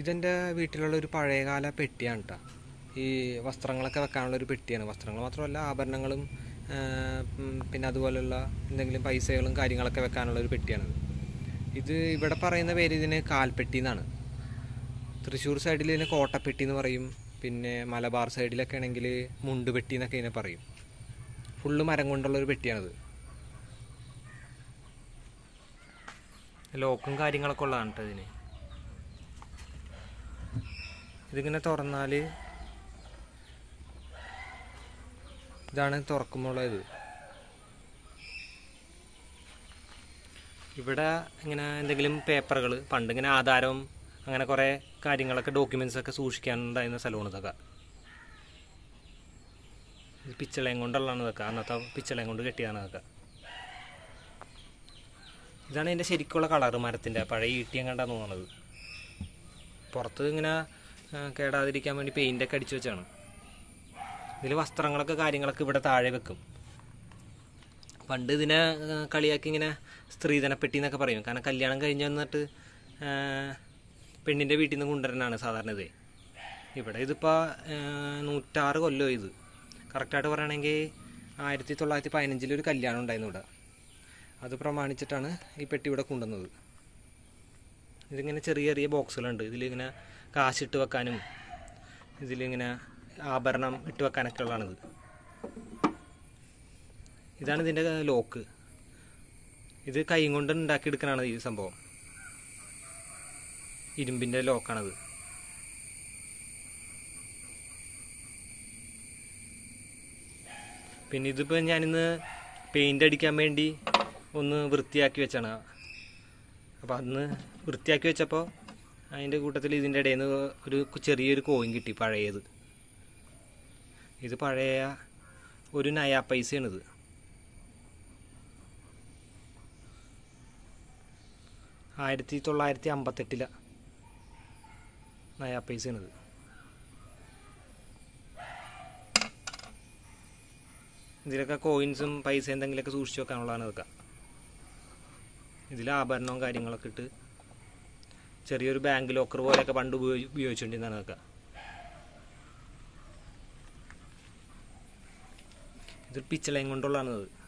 ഇതെൻ്റെ വീട്ടിലുള്ള ഒരു പഴയകാല പെട്ടിയാണ് കേട്ടോ ഈ വസ്ത്രങ്ങളൊക്കെ വെക്കാനുള്ള ഒരു പെട്ടിയാണ് വസ്ത്രങ്ങൾ മാത്രമല്ല ആഭരണങ്ങളും പിന്നെ അതുപോലുള്ള എന്തെങ്കിലും പൈസകളും കാര്യങ്ങളൊക്കെ വെക്കാനുള്ള ഒരു പെട്ടിയാണ് ഇത് ഇവിടെ പറയുന്ന പേര് ഇതിന് കാൽപ്പെട്ടി എന്നാണ് തൃശ്ശൂർ സൈഡിൽ ഇതിന് കോട്ടപ്പെട്ടി എന്ന് പറയും പിന്നെ മലബാർ സൈഡിലൊക്കെ ആണെങ്കിൽ മുണ്ടുപെട്ടി എന്നൊക്കെ ഇതിനെ പറയും ഫുള്ള് മരം കൊണ്ടുള്ള ഒരു പെട്ടിയാണിത് ലോക്കും കാര്യങ്ങളൊക്കെ ഉള്ളതാണ് കേട്ടോ ഇതിന് ഇതിങ്ങനെ തുറന്നാൽ ഇതാണ് ഇത് ഇവിടെ ഇങ്ങനെ എന്തെങ്കിലും പേപ്പറുകൾ പണ്ട് ഇങ്ങനെ ആധാരവും അങ്ങനെ കുറേ കാര്യങ്ങളൊക്കെ ഡോക്യുമെൻസൊക്കെ സൂക്ഷിക്കാനുണ്ടായിരുന്ന സ്ഥലമാണ് ഇതൊക്കെ പിച്ചളയും കൊണ്ടുള്ളതാണ് ഇതൊക്കെ അന്നത്തെ പിച്ചളയും കൊണ്ട് കെട്ടിയതാണ് ഇതൊക്കെ ഇതാണ് ഇതിൻ്റെ ശരിക്കുള്ള കളർ മരത്തിൻ്റെ പഴയ ഈട്ടിയും കണ്ടാന്ന് തോന്നുന്നത് പുറത്ത് ഇങ്ങനെ കേടാതിരിക്കാൻ വേണ്ടി പെയിൻ്റൊക്കെ അടിച്ചു വെച്ചാണ് ഇതിൽ വസ്ത്രങ്ങളൊക്കെ കാര്യങ്ങളൊക്കെ ഇവിടെ താഴെ വെക്കും പണ്ട് ഇതിനെ കളിയാക്കി ഇങ്ങനെ സ്ത്രീധനപ്പെട്ടി എന്നൊക്കെ പറയും കാരണം കല്യാണം കഴിഞ്ഞ് വന്നിട്ട് പെണ്ണിൻ്റെ വീട്ടിൽ നിന്ന് കൊണ്ടുവരാനാണ് സാധാരണ ഇത് ഇവിടെ ഇതിപ്പോൾ നൂറ്റാറ് കൊല്ലോ ഇത് കറക്റ്റായിട്ട് പറയുകയാണെങ്കിൽ ആയിരത്തി തൊള്ളായിരത്തി പതിനഞ്ചിൽ ഒരു കല്യാണം ഉണ്ടായിരുന്നു ഇവിടെ അത് പ്രമാണിച്ചിട്ടാണ് ഈ പെട്ടി ഇവിടെ കൊണ്ടുവന്നത് ഇതിങ്ങനെ ചെറിയ ചെറിയ ബോക്സുകളുണ്ട് ഇതിലിങ്ങനെ കാശിട്ട് വെക്കാനും ഇതിലിങ്ങനെ ആഭരണം ഇട്ട് വെക്കാനൊക്കെ ഉള്ളതാണിത് ഇതാണ് ഇതിൻ്റെ ലോക്ക് ഇത് കൈ കൊണ്ട് ഉണ്ടാക്കിയെടുക്കാനാണ് ഈ സംഭവം ഇരുമ്പിൻ്റെ ലോക്കാണത് പിന്നെ ഇതിപ്പോൾ ഞാനിന്ന് പെയിൻ്റ് അടിക്കാൻ വേണ്ടി ഒന്ന് വൃത്തിയാക്കി വെച്ചാണ് അപ്പോൾ അന്ന് വൃത്തിയാക്കി വെച്ചപ്പോൾ അതിൻ്റെ കൂട്ടത്തിൽ ഇതിൻ്റെ ഇടയിൽ നിന്ന് ഒരു ചെറിയൊരു കോയിൻ കിട്ടി പഴയത് ഇത് പഴയ ഒരു നയ പൈസയാണിത് ആയിരത്തി തൊള്ളായിരത്തി അമ്പത്തെട്ടില നയ പൈസയാണിത് ഇതിലൊക്കെ കോയിൻസും പൈസ എന്തെങ്കിലുമൊക്കെ സൂക്ഷിച്ചു വെക്കാനുള്ളതാണ് ഇതൊക്കെ ഇതിൽ ആഭരണവും കാര്യങ്ങളൊക്കെ ഇട്ട് ചെറിയൊരു ബാങ്ക് ലോക്കർ പോലെയൊക്കെ പണ്ട് ഉപയോഗിച്ചുകൊണ്ടിരുന്നതാണ് ഇതൊരു പിച്ചളയും കൊണ്ടുള്ളതാണത്